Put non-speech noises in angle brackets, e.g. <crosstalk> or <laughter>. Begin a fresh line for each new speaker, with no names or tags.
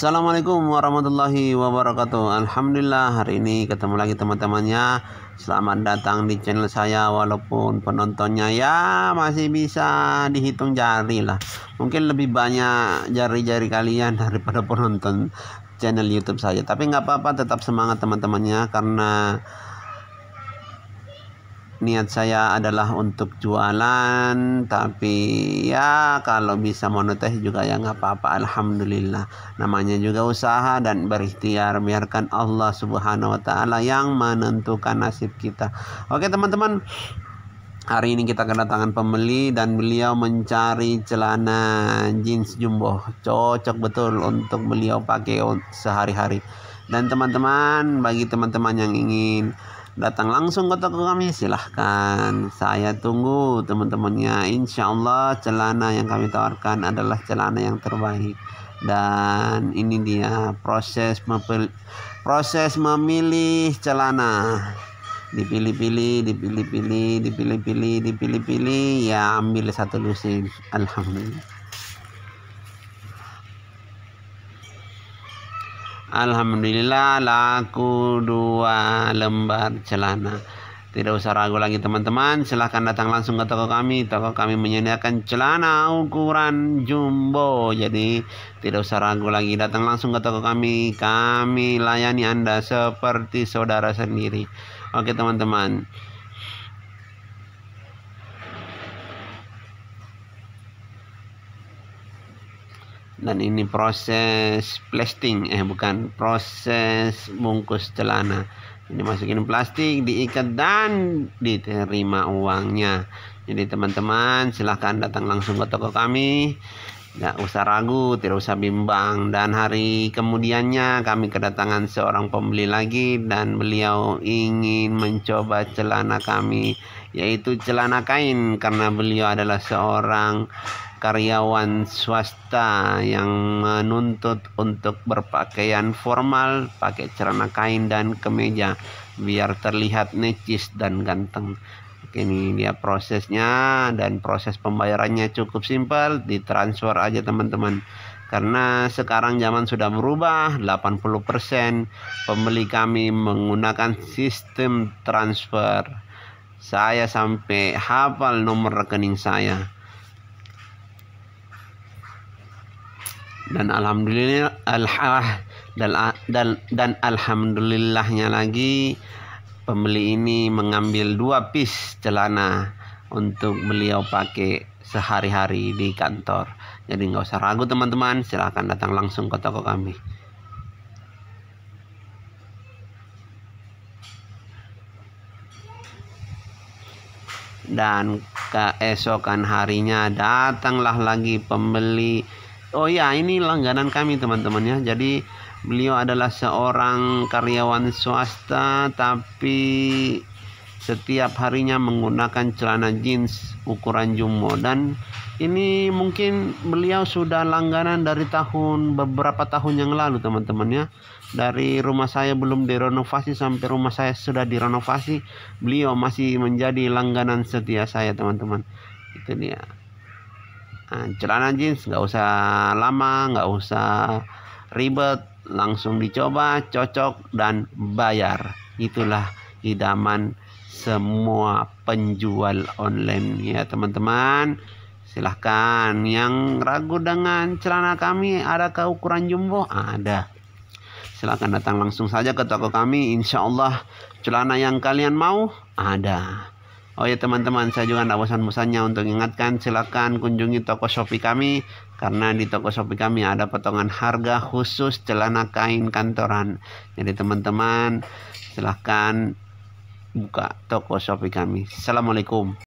Assalamualaikum warahmatullahi wabarakatuh Alhamdulillah hari ini ketemu lagi teman-temannya Selamat datang di channel saya Walaupun penontonnya ya masih bisa dihitung jari lah Mungkin lebih banyak jari-jari kalian daripada <laughs> penonton channel youtube saya Tapi nggak apa-apa tetap semangat teman-temannya Karena niat saya adalah untuk jualan tapi ya kalau bisa monetis juga ya nggak apa-apa alhamdulillah namanya juga usaha dan berikhtiar biarkan Allah subhanahu wa ta'ala yang menentukan nasib kita oke teman-teman Hari ini kita kedatangan pembeli dan beliau mencari celana jeans jumbo. Cocok betul untuk beliau pakai sehari-hari. Dan teman-teman, bagi teman-teman yang ingin datang langsung ke toko kami silahkan saya tunggu teman-temannya insya Allah celana yang kami tawarkan adalah celana yang terbaik dan ini dia proses memilih, proses memilih celana dipilih-pilih dipilih-pilih dipilih-pilih dipilih-pilih ya ambil satu lusin alhamdulillah Alhamdulillah laku dua lembar celana tidak usah ragu lagi teman-teman silahkan datang langsung ke toko kami toko kami menyediakan celana ukuran jumbo jadi tidak usah ragu lagi datang langsung ke toko kami kami layani anda seperti saudara sendiri oke teman-teman dan ini proses plasting eh bukan proses bungkus celana ini masukin plastik diikat dan diterima uangnya jadi teman-teman silahkan datang langsung ke toko kami nggak usah ragu tidak usah bimbang dan hari kemudiannya kami kedatangan seorang pembeli lagi dan beliau ingin mencoba celana kami yaitu celana kain karena beliau adalah seorang karyawan swasta yang menuntut untuk berpakaian formal, pakai celana kain dan kemeja biar terlihat necis dan ganteng. Oke, ini dia prosesnya dan proses pembayarannya cukup simpel, ditransfer aja teman-teman. Karena sekarang zaman sudah berubah, 80% pembeli kami menggunakan sistem transfer. Saya sampai hafal nomor rekening saya dan alhamdulillah alhah dan dan dan alhamdulillahnya lagi pembeli ini mengambil dua piece celana untuk beliau pakai sehari-hari di kantor. Jadi nggak usah ragu teman-teman, silahkan datang langsung ke toko kami. Dan keesokan harinya datanglah lagi pembeli Oh iya, ini langganan kami teman-teman ya. Jadi beliau adalah seorang karyawan swasta tapi setiap harinya menggunakan celana jeans ukuran jumbo dan ini mungkin beliau sudah langganan dari tahun beberapa tahun yang lalu teman-teman ya. Dari rumah saya belum direnovasi sampai rumah saya sudah direnovasi, beliau masih menjadi langganan setia saya teman-teman. Itu dia. Ah, celana jeans nggak usah lama nggak usah ribet langsung dicoba cocok dan bayar itulah idaman semua penjual online ya teman-teman silahkan yang ragu dengan celana kami ada ke ukuran jumbo ada silahkan datang langsung saja ke toko kami insyaallah celana yang kalian mau ada Oh ya teman-teman, saya juga tidak bosan-bosannya untuk ingatkan silakan kunjungi toko Shopee kami karena di toko Shopee kami ada potongan harga khusus celana kain kantoran. Jadi teman-teman, silakan buka toko Shopee kami. Assalamualaikum.